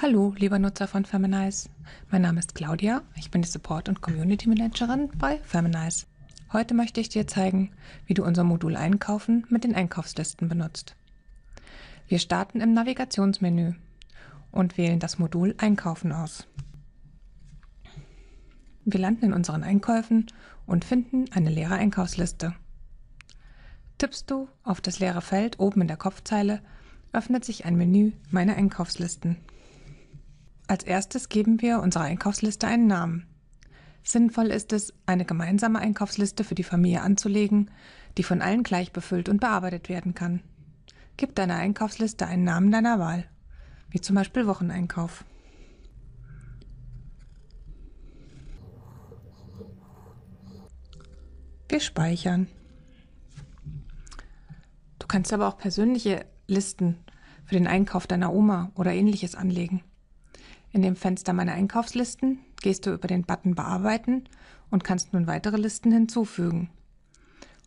Hallo, lieber Nutzer von Feminize. Mein Name ist Claudia. Ich bin die Support- und Community Managerin bei Feminize. Heute möchte ich dir zeigen, wie du unser Modul Einkaufen mit den Einkaufslisten benutzt. Wir starten im Navigationsmenü und wählen das Modul Einkaufen aus. Wir landen in unseren Einkäufen und finden eine leere Einkaufsliste. Tippst du auf das leere Feld oben in der Kopfzeile, öffnet sich ein Menü Meine Einkaufslisten. Als erstes geben wir unserer Einkaufsliste einen Namen. Sinnvoll ist es, eine gemeinsame Einkaufsliste für die Familie anzulegen, die von allen gleich befüllt und bearbeitet werden kann. Gib deiner Einkaufsliste einen Namen deiner Wahl, wie zum Beispiel Wocheneinkauf. Wir speichern. Du kannst aber auch persönliche Listen für den Einkauf deiner Oma oder ähnliches anlegen. In dem Fenster Meine Einkaufslisten gehst du über den Button Bearbeiten und kannst nun weitere Listen hinzufügen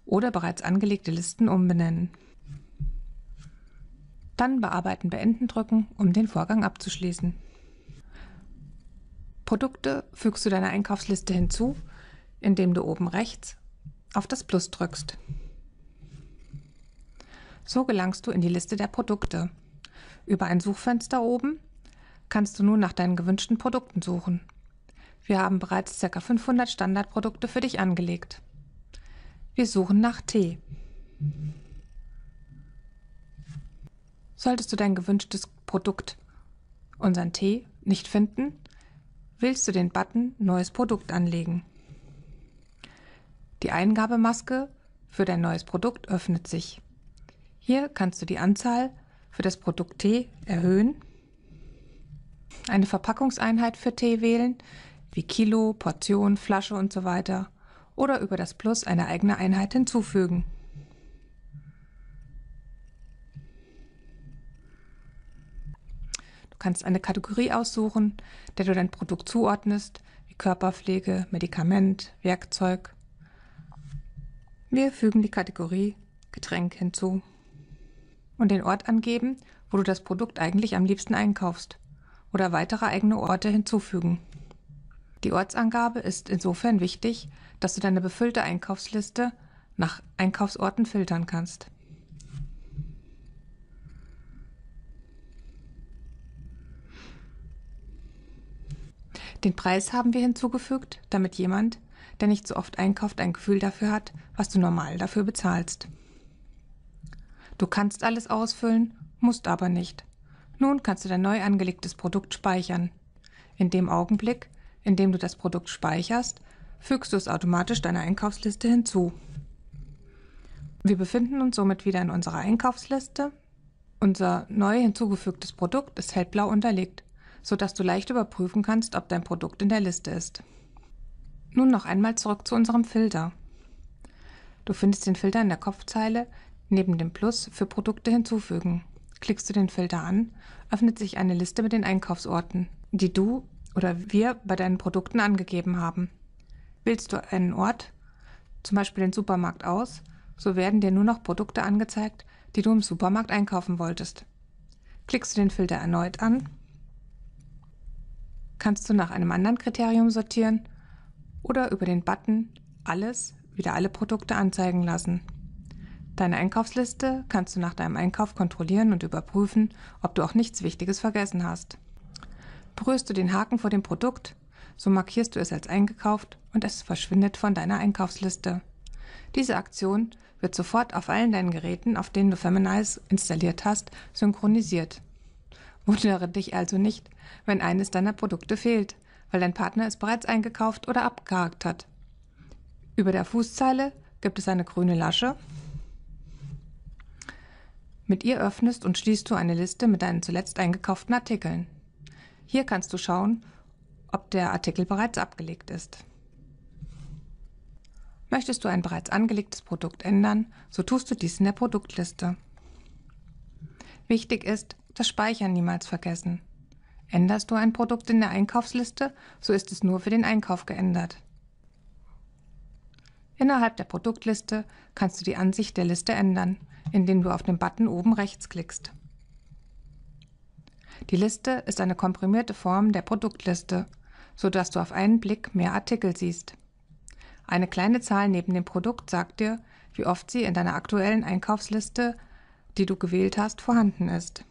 oder bereits angelegte Listen umbenennen. Dann Bearbeiten Beenden drücken, um den Vorgang abzuschließen. Produkte fügst du deiner Einkaufsliste hinzu, indem du oben rechts auf das Plus drückst. So gelangst du in die Liste der Produkte. Über ein Suchfenster oben kannst du nun nach deinen gewünschten Produkten suchen. Wir haben bereits ca. 500 Standardprodukte für dich angelegt. Wir suchen nach Tee. Solltest du dein gewünschtes Produkt, unseren Tee, nicht finden, willst du den Button Neues Produkt anlegen. Die Eingabemaske für dein neues Produkt öffnet sich. Hier kannst du die Anzahl für das Produkt Tee erhöhen eine Verpackungseinheit für Tee wählen, wie Kilo, Portion, Flasche und so weiter. Oder über das Plus eine eigene Einheit hinzufügen. Du kannst eine Kategorie aussuchen, der du dein Produkt zuordnest, wie Körperpflege, Medikament, Werkzeug. Wir fügen die Kategorie Getränk hinzu und den Ort angeben, wo du das Produkt eigentlich am liebsten einkaufst oder weitere eigene Orte hinzufügen. Die Ortsangabe ist insofern wichtig, dass du deine befüllte Einkaufsliste nach Einkaufsorten filtern kannst. Den Preis haben wir hinzugefügt, damit jemand, der nicht so oft einkauft, ein Gefühl dafür hat, was du normal dafür bezahlst. Du kannst alles ausfüllen, musst aber nicht. Nun kannst du dein neu angelegtes Produkt speichern. In dem Augenblick, in dem du das Produkt speicherst, fügst du es automatisch deiner Einkaufsliste hinzu. Wir befinden uns somit wieder in unserer Einkaufsliste. Unser neu hinzugefügtes Produkt ist hellblau unterlegt, sodass du leicht überprüfen kannst, ob dein Produkt in der Liste ist. Nun noch einmal zurück zu unserem Filter. Du findest den Filter in der Kopfzeile neben dem Plus für Produkte hinzufügen. Klickst du den Filter an, öffnet sich eine Liste mit den Einkaufsorten, die du oder wir bei deinen Produkten angegeben haben. Wählst du einen Ort, zum Beispiel den Supermarkt aus, so werden dir nur noch Produkte angezeigt, die du im Supermarkt einkaufen wolltest. Klickst du den Filter erneut an, kannst du nach einem anderen Kriterium sortieren oder über den Button Alles wieder alle Produkte anzeigen lassen. Deine Einkaufsliste kannst du nach deinem Einkauf kontrollieren und überprüfen, ob du auch nichts Wichtiges vergessen hast. Berührst du den Haken vor dem Produkt, so markierst du es als eingekauft und es verschwindet von deiner Einkaufsliste. Diese Aktion wird sofort auf allen deinen Geräten, auf denen du Feminize installiert hast, synchronisiert. Wundere dich also nicht, wenn eines deiner Produkte fehlt, weil dein Partner es bereits eingekauft oder abgehakt hat. Über der Fußzeile gibt es eine grüne Lasche, mit ihr öffnest und schließt du eine Liste mit deinen zuletzt eingekauften Artikeln. Hier kannst du schauen, ob der Artikel bereits abgelegt ist. Möchtest du ein bereits angelegtes Produkt ändern, so tust du dies in der Produktliste. Wichtig ist, das Speichern niemals vergessen. Änderst du ein Produkt in der Einkaufsliste, so ist es nur für den Einkauf geändert. Innerhalb der Produktliste kannst du die Ansicht der Liste ändern, indem du auf den Button oben rechts klickst. Die Liste ist eine komprimierte Form der Produktliste, sodass du auf einen Blick mehr Artikel siehst. Eine kleine Zahl neben dem Produkt sagt dir, wie oft sie in deiner aktuellen Einkaufsliste, die du gewählt hast, vorhanden ist.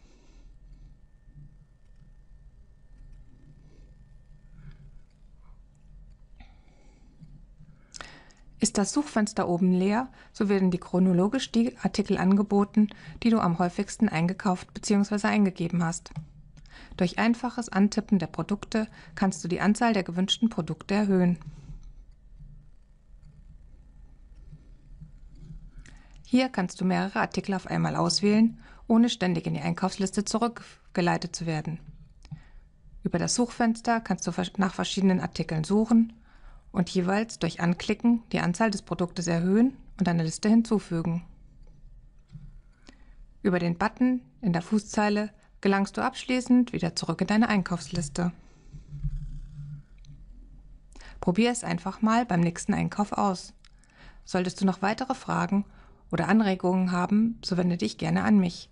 Ist das Suchfenster oben leer, so werden dir chronologisch die Artikel angeboten, die du am häufigsten eingekauft bzw. eingegeben hast. Durch einfaches Antippen der Produkte kannst du die Anzahl der gewünschten Produkte erhöhen. Hier kannst du mehrere Artikel auf einmal auswählen, ohne ständig in die Einkaufsliste zurückgeleitet zu werden. Über das Suchfenster kannst du nach verschiedenen Artikeln suchen und jeweils durch Anklicken die Anzahl des Produktes erhöhen und eine Liste hinzufügen. Über den Button in der Fußzeile gelangst du abschließend wieder zurück in deine Einkaufsliste. Probier es einfach mal beim nächsten Einkauf aus. Solltest du noch weitere Fragen oder Anregungen haben, so wende dich gerne an mich.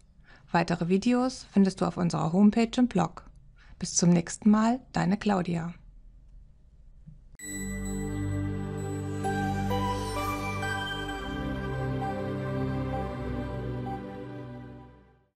Weitere Videos findest du auf unserer Homepage im Blog. Bis zum nächsten Mal, deine Claudia.